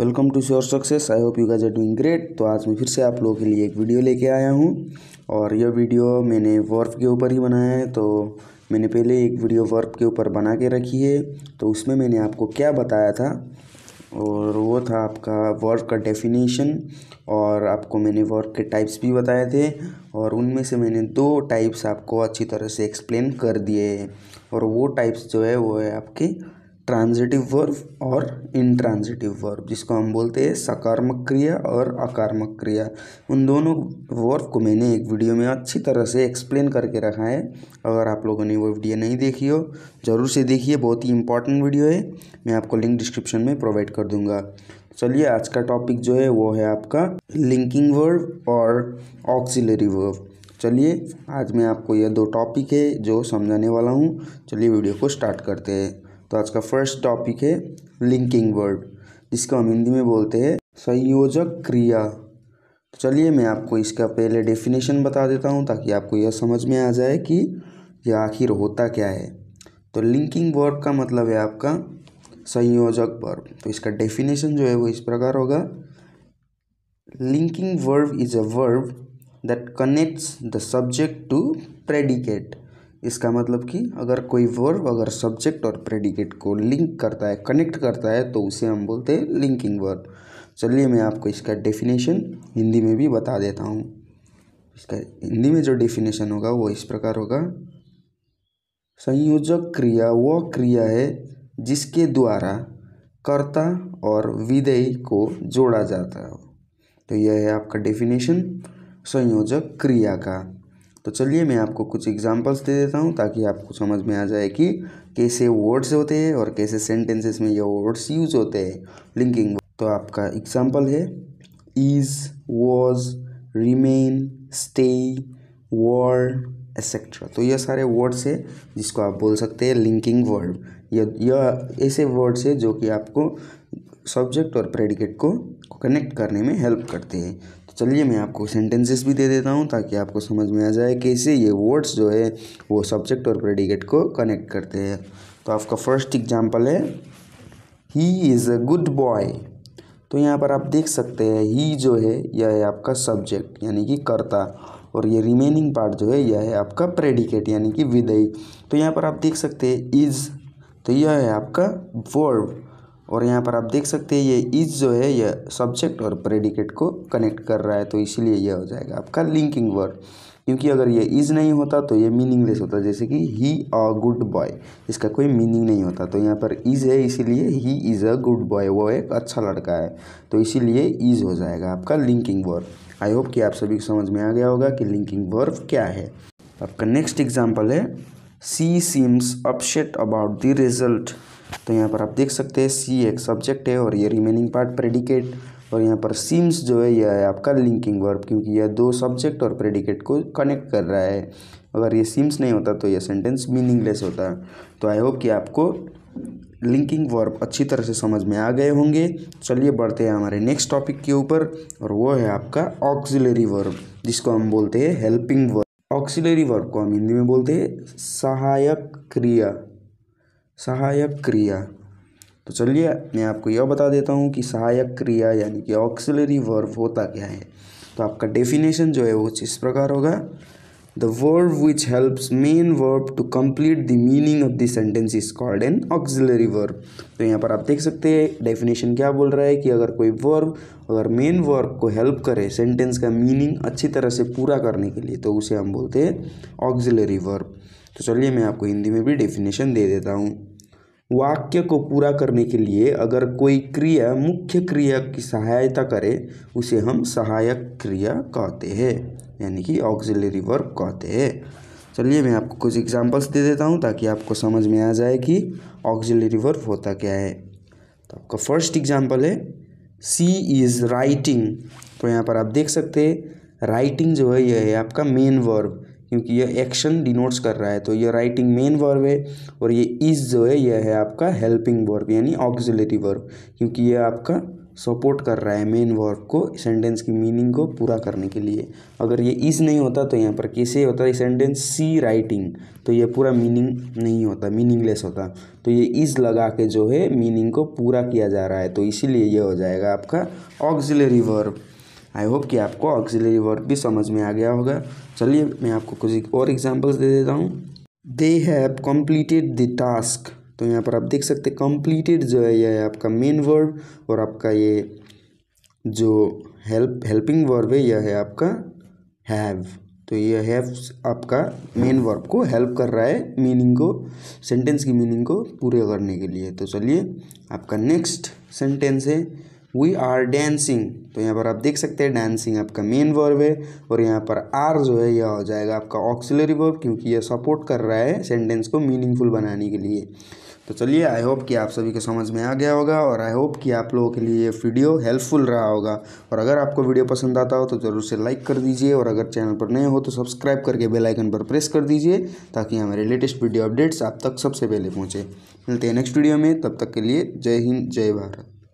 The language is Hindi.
Welcome to sure success I hope you guys are doing great तो आज मैं फिर से आप लोगों के लिए एक वीडियो लेके आया हूँ और यह वीडियो मैंने वर्फ के ऊपर ही बनाया है तो मैंने पहले एक वीडियो वर्फ के ऊपर बना के रखी है तो उसमें मैंने आपको क्या बताया था और वो था आपका वर्फ का डेफिनेशन और आपको मैंने वर्फ के टाइप्स भी बताए थे और उनमें से मैंने दो टाइप्स आपको अच्छी तरह से एक्सप्लेन कर दिए और वो टाइप्स जो है वो है आपके ट्रांजिटिव वर्ब और इंट्रांजिटिव वर्ब जिसको हम बोलते हैं सकार्मक क्रिया और अकार्मक क्रिया उन दोनों वर्ब को मैंने एक वीडियो में अच्छी तरह से एक्सप्लेन करके रखा है अगर आप लोगों ने वो वीडियो नहीं देखी हो ज़रूर से देखिए बहुत ही इंपॉर्टेंट वीडियो है मैं आपको लिंक डिस्क्रिप्शन में प्रोवाइड कर दूंगा चलिए आज का टॉपिक जो है वो है आपका लिंकिंग वर्ब और ऑक्सिलरी वर्ब चलिए आज मैं आपको यह दो टॉपिक है जो समझाने वाला हूँ चलिए वीडियो को स्टार्ट करते हैं तो आज का फर्स्ट टॉपिक है लिंकिंग वर्ड जिसको हम हिंदी में बोलते हैं संयोजक क्रिया तो चलिए मैं आपको इसका पहले डेफिनेशन बता देता हूँ ताकि आपको यह समझ में आ जाए कि यह आखिर होता क्या है तो लिंकिंग वर्ब का मतलब है आपका संयोजक वर्ब तो इसका डेफिनेशन जो है वो इस प्रकार होगा linking verb is a verb that connects the subject to predicate इसका मतलब कि अगर कोई वर्ब अगर सब्जेक्ट और प्रेडिकेट को लिंक करता है कनेक्ट करता है तो उसे हम बोलते हैं लिंकिंग वर्ब चलिए मैं आपको इसका डेफिनेशन हिंदी में भी बता देता हूँ इसका हिंदी में जो डेफिनेशन होगा वो इस प्रकार होगा संयोजक क्रिया वह क्रिया है जिसके द्वारा कर्ता और विधेय को जोड़ा जाता हो तो यह है आपका डेफिनेशन संयोजक क्रिया का तो चलिए मैं आपको कुछ एग्जांपल्स दे देता हूँ ताकि आपको समझ में आ जाए कि कैसे वर्ड्स होते हैं और कैसे सेंटेंसेस में ये वर्ड्स यूज होते हैं लिंकिंग तो आपका एग्जांपल है is was remain stay were etcetera तो ये सारे वर्ड्स है जिसको आप बोल सकते हैं लिंकिंग वर्ड यह ऐसे वर्ड्स है जो कि आपको सब्जेक्ट और प्रेडिकेट को कनेक्ट करने में हेल्प करते हैं चलिए मैं आपको सेंटेंसेस भी दे देता हूँ ताकि आपको समझ में आ जाए कैसे ये वर्ड्स जो है वो सब्जेक्ट और प्रेडिकेट को कनेक्ट करते हैं तो आपका फर्स्ट एग्जाम्पल है he is a good boy तो यहाँ पर आप देख सकते हैं ही जो है यह है आपका सब्जेक्ट यानी कि कर्ता और ये रिमेनिंग पार्ट जो है यह है आपका प्रेडिकेट यानी कि विदई तो यहाँ पर आप देख सकते हैं इज़ तो यह है आपका वर्ब और यहाँ पर आप देख सकते हैं ये इज जो है यह सब्जेक्ट और प्रेडिकेट को कनेक्ट कर रहा है तो इसीलिए यह हो जाएगा आपका लिंकिंग वर्ड क्योंकि अगर ये इज़ नहीं होता तो ये मीनिंगलेस होता जैसे कि ही अ गुड बॉय इसका कोई मीनिंग नहीं होता तो यहाँ पर इज़ है इसीलिए he is a good boy वो एक अच्छा लड़का है तो इसीलिए इज़ हो जाएगा आपका लिंकिंग वर्ब आई होप कि आप सभी को समझ में आ गया होगा कि लिंकिंग वर्ब क्या है आपका नेक्स्ट एग्जाम्पल है she seems upset about the result तो यहाँ पर आप देख सकते हैं सी एक सब्जेक्ट है और ये रिमेनिंग पार्ट प्रेडिकेट और यहाँ पर सीम्स जो है यह है आपका लिंकिंग वर्ब क्योंकि यह दो सब्जेक्ट और प्रेडिकेट को कनेक्ट कर रहा है अगर ये सीम्स नहीं होता तो यह सेंटेंस मीनिंगलेस होता तो आई होप कि आपको लिंकिंग वर्ब अच्छी तरह से समझ में आ गए होंगे चलिए बढ़ते हैं हमारे नेक्स्ट टॉपिक के ऊपर और वो है आपका ऑक्सिलरी वर्ब जिसको हम बोलते हैं हेल्पिंग वर्ब ऑक्सिलरी वर्ब को हम हिंदी में बोलते हैं सहायक क्रिया सहायक क्रिया तो चलिए मैं आपको यह बता देता हूँ कि सहायक क्रिया यानी कि ऑक्सिलरी वर्ब होता क्या है तो आपका डेफिनेशन जो है वो इस प्रकार होगा The verb which helps main verb to complete the meaning of the sentence is called an auxiliary verb. तो यहाँ पर आप देख सकते हैं डेफिनेशन क्या बोल रहा है कि अगर कोई वर्ब अगर मेन वर्ब को हेल्प करे सेंटेंस का मीनिंग अच्छी तरह से पूरा करने के लिए तो उसे हम बोलते हैं ऑक्जिलरी वर्ब तो चलिए मैं आपको हिंदी में भी डेफिनेशन दे देता हूँ वाक्य को पूरा करने के लिए अगर कोई क्रिया मुख्य क्रिया की सहायता करे उसे हम सहायक क्रिया कहते हैं यानी कि ऑक्सिलरी वर्ब कहते हैं चलिए मैं आपको कुछ एग्जांपल्स दे देता हूँ ताकि आपको समझ में आ जाए कि ऑक्सिलरी वर्ब होता क्या है तो आपका फर्स्ट एग्जांपल है सी इज़ राइटिंग तो यहाँ पर आप देख सकते हैं राइटिंग जो है यह है आपका मेन वर्ब क्योंकि यह एक्शन डिनोट्स कर रहा है तो यह राइटिंग मेन वर्ब है और ये इज़ जो है यह है आपका हेल्पिंग वर्ब यानी ऑक्सिलरी वर्ब क्योंकि यह आपका सपोर्ट कर रहा है मेन वर्ब को सेंटेंस की मीनिंग को पूरा करने के लिए अगर ये इज़ नहीं होता तो यहाँ पर कैसे होता है सेंटेंस सी राइटिंग तो ये पूरा मीनिंग नहीं होता मीनिंगलेस होता तो ये इज़ लगा के जो है मीनिंग को पूरा किया जा रहा है तो इसीलिए ये हो जाएगा आपका ऑक्सिलरी वर्ब आई होप कि आपको ऑक्सिलरी वर्ब भी समझ में आ गया होगा चलिए मैं आपको कुछ और एग्जाम्पल्स दे देता हूँ they have completed the task तो यहाँ पर आप देख सकते हैं कंप्लीटेड जो है यह आपका मेन वर्ब और आपका ये जो हेल्प हेल्पिंग वर्ब है यह है आपका हैव तो ये हैव आपका मेन वर्ब को हेल्प कर रहा है मीनिंग को सेंटेंस की मीनिंग को पूरे करने के लिए तो चलिए आपका नेक्स्ट सेंटेंस है वी आर डांसिंग तो यहाँ पर आप देख सकते हैं डांसिंग आपका मेन वर्ब है और यहाँ पर आर जो है यह हो जाएगा आपका ऑक्सिलरी वर्ब क्योंकि यह सपोर्ट कर रहा है सेंटेंस को मीनिंगफुल बनाने के लिए तो चलिए आई होप कि आप सभी को समझ में आ गया होगा और आई होप कि आप लोगों के लिए ये वीडियो हेल्पफुल रहा होगा और अगर आपको वीडियो पसंद आता हो तो ज़रूर से लाइक कर दीजिए और अगर चैनल पर नए हो तो सब्सक्राइब करके बेल आइकन पर प्रेस कर दीजिए ताकि हमारे लेटेस्ट वीडियो अपडेट्स आप तक सबसे पहले पहुँचे मिलते हैं नेक्स्ट वीडियो में तब तक के लिए जय हिंद जय भारत